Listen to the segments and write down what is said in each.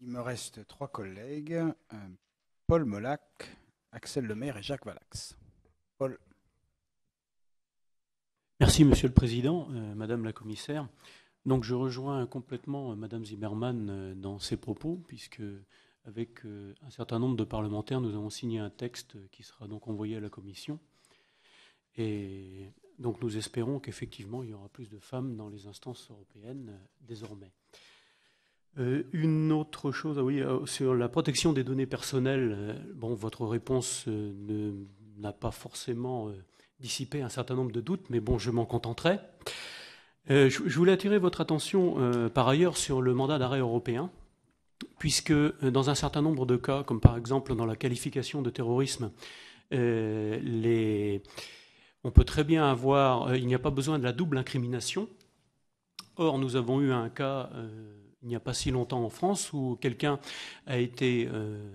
Il me reste trois collègues, euh, Paul Molac, Axel Lemaire et Jacques Valax. Paul. Merci Monsieur le Président, euh, Madame la Commissaire. Donc je rejoins complètement euh, Madame Zimmermann dans ses propos, puisque avec un certain nombre de parlementaires, nous avons signé un texte qui sera donc envoyé à la Commission. Et donc nous espérons qu'effectivement, il y aura plus de femmes dans les instances européennes désormais. Euh, une autre chose, ah oui, euh, sur la protection des données personnelles, euh, bon, votre réponse n'a pas forcément dissipé un certain nombre de doutes, mais bon, je m'en contenterai. je, voulais attirer votre attention par ailleurs sur le mandat d'arrêt européen, puisque dans un certain nombre de cas, comme par exemple dans la qualification de terrorisme, les... on peut très bien avoir, il n'y a pas besoin de la double incrimination. Or, nous avons eu un cas il n'y a pas si longtemps en France où quelqu'un a été euh,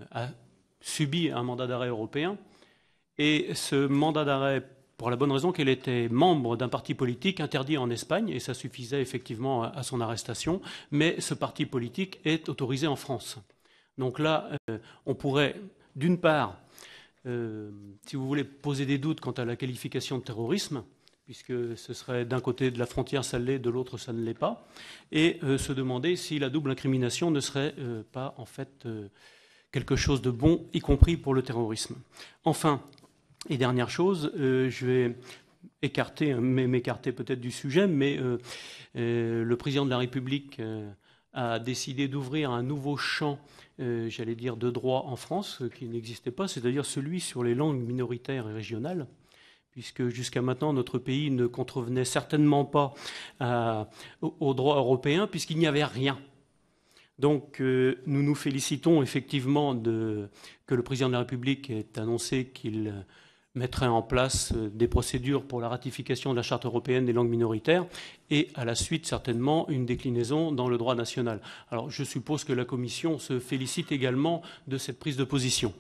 subi un mandat d'arrêt européen et ce mandat d'arrêt pour la bonne raison qu'elle était membre d'un parti politique interdit en Espagne, et ça suffisait effectivement à son arrestation, mais ce parti politique est autorisé en France. Donc là, euh, on pourrait, d'une part, euh, si vous voulez, poser des doutes quant à la qualification de terrorisme, puisque ce serait d'un côté de la frontière ça l'est, de l'autre ça ne l'est pas, et euh, se demander si la double incrimination ne serait euh, pas en fait euh, quelque chose de bon, y compris pour le terrorisme. Enfin, et dernière chose, je vais écarter, m'écarter peut-être du sujet, mais le président de la République a décidé d'ouvrir un nouveau champ, j'allais dire, de droit en France, qui n'existait pas, c'est-à-dire celui sur les langues minoritaires et régionales puisque jusqu'à maintenant, notre pays ne contrevenait certainement pas euh, au droit européen, puisqu'il n'y avait rien. Donc euh, nous nous félicitons effectivement de, que le président de la République ait annoncé qu'il euh, mettrait en place des procédures pour la ratification de la Charte européenne des langues minoritaires et à la suite certainement une déclinaison dans le droit national. Alors je suppose que la Commission se félicite également de cette prise de position.